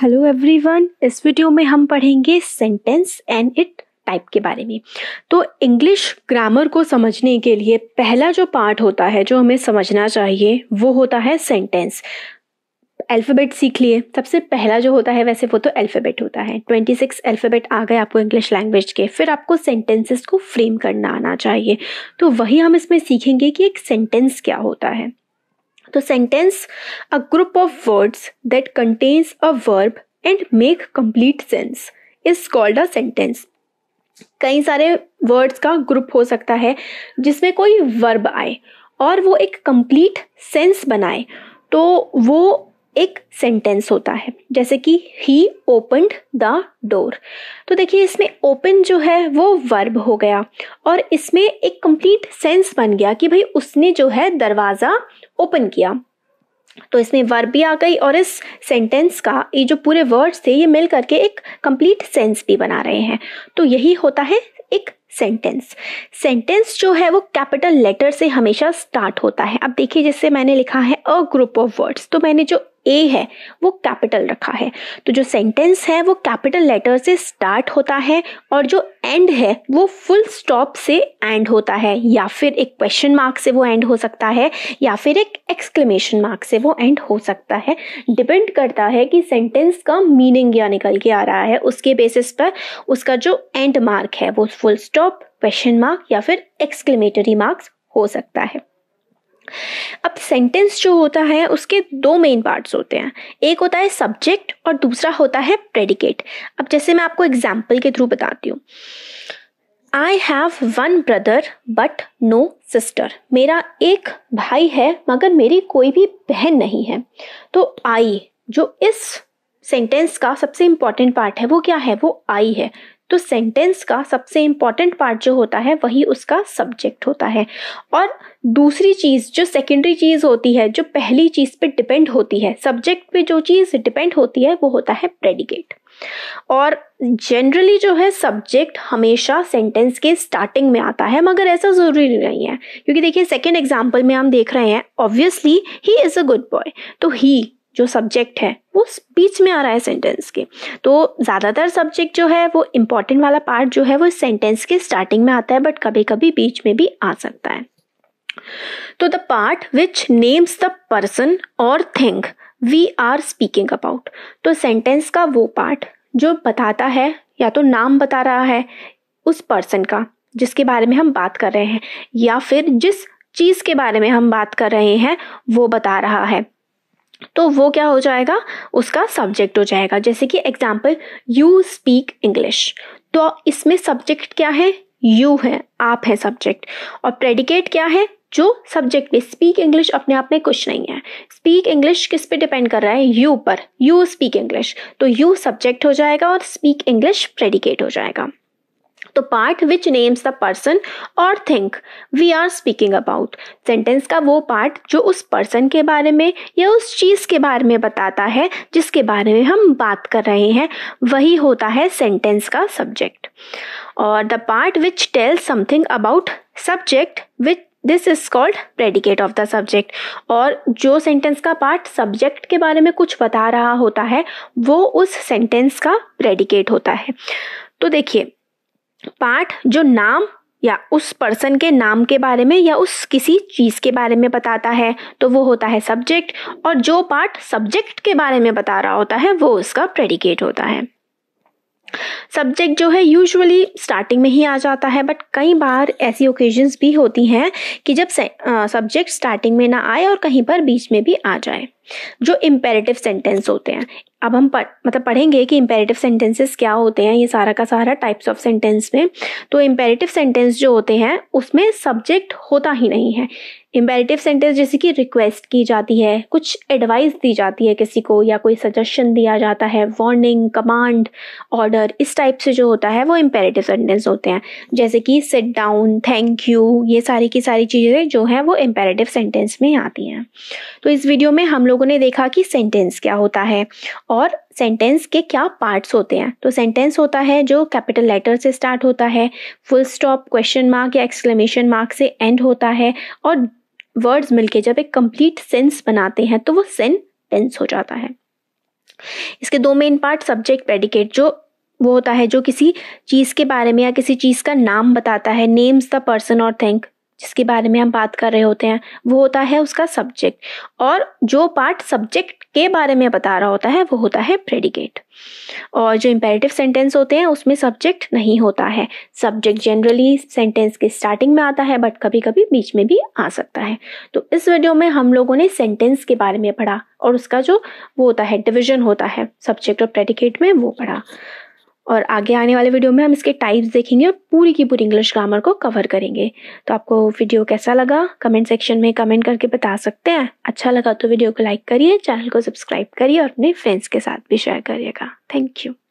hello everyone इस video में हम पढ़ेंगे सेंटेंस एंड इट टाइप के बारे में तो इंग्लिश ग्रामर को समझने के लिए पहला जो पार्ट होता है जो हमें समझना चाहिए वो होता है सेंटेंस अल्फ़ाबेट सीख लिए सबसे पहला जो होता है वैसे वो तो अल्फ़ाबेट होता है ट्वेंटी सिक्स अल्फ़ाबेट आ गए आपको इंग्लिश लैंग्वेज के फिर आपको सेंटेंसेस को फ्रेम करना आना चाहिए तो वही हम इसमें सीखेंगे कि एक सेंटेंस क्या होता है तो sentence a group of words that contains a verb and make complete sense is called a sentence कई सारे वर्ड्स का ग्रुप हो सकता है जिसमें कोई वर्ब आए और वो एक कंप्लीट सेंस बनाए तो वो एक सेंटेंस होता है जैसे कि ही ओपनड द डोर तो देखिए इसमें ओपन जो है वो वर्ब हो गया और इसमें एक कंप्लीट सेंस बन गया कि भाई उसने जो है दरवाज़ा ओपन किया तो इसमें वर्ब भी आ गई और इस सेंटेंस का ये जो पूरे वर्ड्स थे ये मिल करके एक कंप्लीट सेंस भी बना रहे हैं तो यही होता है एक सेंटेंस सेंटेंस जो है वो कैपिटल लेटर से हमेशा स्टार्ट होता है अब देखिए जैसे मैंने लिखा है अ ग्रुप ऑफ वर्ड्स तो मैंने जो ए है वो कैपिटल रखा है तो जो सेंटेंस है वो कैपिटल लेटर से स्टार्ट होता है और जो एंड है वो फुल स्टॉप से एंड होता है या फिर एक क्वेश्चन मार्क से वो एंड हो सकता है या फिर एक एक्सक्लेमेशन मार्क से वो एंड हो सकता है डिपेंड करता है कि सेंटेंस का मीनिंग क्या निकल के आ रहा है उसके बेसिस पर उसका जो एंड मार्क है वो फुल स्टॉप क्वेश्चन मार्क या फिर एक्सक्लेमेटरी मार्क्स हो सकता है अब सेंटेंस जो होता है उसके दो मेन पार्ट्स होते हैं एक होता है सब्जेक्ट और दूसरा होता है प्रेडिकेट अब जैसे मैं आपको एग्जाम्पल के थ्रू बताती हूँ I have one brother but no sister मेरा एक भाई है मगर मेरी कोई भी बहन नहीं है तो आई जो इस सेंटेंस का सबसे इंपॉर्टेंट पार्ट है वो क्या है वो आई है तो सेंटेंस का सबसे इम्पॉर्टेंट पार्ट जो होता है वही उसका सब्जेक्ट होता है और दूसरी चीज़ जो सेकेंडरी चीज़ होती है जो पहली चीज़ पे डिपेंड होती है सब्जेक्ट पे जो चीज़ डिपेंड होती है वो होता है प्रेडिकेट और जनरली जो है सब्जेक्ट हमेशा सेंटेंस के स्टार्टिंग में आता है मगर ऐसा ज़रूरी नहीं है क्योंकि देखिए सेकेंड एग्जाम्पल में हम देख रहे हैं obviously he is a good boy तो ही जो सब्जेक्ट है वो बीच में आ रहा है सेंटेंस के तो ज़्यादातर सब्जेक्ट जो है वो इम्पॉर्टेंट वाला पार्ट जो है वो सेंटेंस के स्टार्टिंग में आता है बट कभी कभी बीच में भी आ सकता है तो the part which names the person और thing we are speaking about तो सेंटेंस का वो पार्ट जो बताता है या तो नाम बता रहा है उस पर्सन का जिसके बारे में हम बात कर रहे हैं या फिर जिस चीज़ के बारे में हम बात कर रहे हैं वो बता रहा है तो वो क्या हो जाएगा उसका सब्जेक्ट हो जाएगा जैसे कि एग्जाम्पल यू स्पीक इंग्लिश तो इसमें सब्जेक्ट क्या है यू है आप है सब्जेक्ट और प्रेडिकेट क्या है जो सब्जेक्ट में स्पीक इंग्लिश अपने आप में कुछ नहीं है स्पीक इंग्लिश किस पे डिपेंड कर रहा है यू पर यू स्पीक इंग्लिश तो यू सब्जेक्ट हो जाएगा और स्पीक इंग्लिश प्रेडिकेट हो जाएगा तो part which names the person और thing we are speaking about sentence का वो पार्ट जो उस पर्सन के बारे में या उस चीज़ के बारे में बताता है जिसके बारे में हम बात कर रहे हैं वही होता है सेंटेंस का सब्जेक्ट और the part which tell something about subject which this is called predicate of the subject और जो सेंटेंस का पार्ट सब्जेक्ट के बारे में कुछ बता रहा होता है वो उस सेंटेंस का प्रेडिकेट होता है तो देखिए पार्ट जो नाम या उस पर्सन के नाम के बारे में या उस किसी चीज़ के बारे में बताता है तो वो होता है सब्जेक्ट और जो पार्ट सब्जेक्ट के बारे में बता रहा होता है वो उसका प्रेडिकेट होता है सब्जेक्ट जो है यूजुअली स्टार्टिंग में ही आ जाता है बट कई बार ऐसी ओकेजन्स भी होती हैं कि जब सब्जेक्ट स्टार्टिंग में ना आए और कहीं पर बीच में भी आ जाए जो इम्पेरेटिव सेंटेंस होते हैं अब हम पढ़ मतलब पढ़ेंगे कि इम्पेरेटिव सेंटेंसेस क्या होते हैं ये सारा का सारा टाइप्स ऑफ सेंटेंस में तो इम्पेरेटिव सेंटेंस जो होते हैं उसमें सब्जेक्ट होता ही नहीं है इम्पेरेटिव सेंटेंस जैसे कि रिक्वेस्ट की जाती है कुछ एडवाइस दी जाती है किसी को या कोई सजेशन दिया जाता है वार्निंग कमांड ऑर्डर इस टाइप से जो होता है वो इम्पेरेटिव सेंटेंस होते हैं जैसे कि सिट डाउन थैंक यू ये सारी की सारी चीज़ें जो हैं वो इम्पेरेटिव सेंटेंस में आती हैं तो इस वीडियो में हम लोग लोगों ने देखा कि सेंटेंस क्या होता है और सेंटेंस के क्या पार्ट्स होते हैं तो सेंटेंस होता है जो कैपिटल लेटर से स्टार्ट होता है फुल स्टॉप क्वेश्चन मार्क या एक्सक्लेमेशन मार्क से एंड होता है और वर्ड्स मिलके जब एक कंप्लीट सेंस बनाते हैं तो वो सेंटेंस हो जाता है इसके दो मेन पार्ट सब्जेक्ट प्रेडिकेट जो वो होता है जो किसी चीज़ के बारे में या किसी चीज़ का नाम बताता है नेम्स द पर्सन और थिंक जिसके बारे में हम बात कर रहे होते हैं वो होता है उसका सब्जेक्ट और जो पार्ट सब्जेक्ट के बारे में बता रहा होता है वो होता है प्रेडिकेट और जो इम्पेरेटिव सेंटेंस होते हैं उसमें सब्जेक्ट नहीं होता है सब्जेक्ट जनरली सेंटेंस के स्टार्टिंग में आता है बट कभी कभी बीच में भी आ सकता है तो इस वीडियो में हम लोगों ने सेंटेंस के बारे में पढ़ा और उसका जो वो होता है डिविजन होता है सब्जेक्ट और प्रेडिकेट में वो पढ़ा और आगे आने वाले वीडियो में हम इसके टाइप्स देखेंगे और पूरी की पूरी इंग्लिश ग्रामर को कवर करेंगे तो आपको वीडियो कैसा लगा कमेंट सेक्शन में कमेंट करके बता सकते हैं अच्छा लगा तो वीडियो को लाइक करिए चैनल को सब्सक्राइब करिए और अपने फ्रेंड्स के साथ भी शेयर करिएगा थैंक यू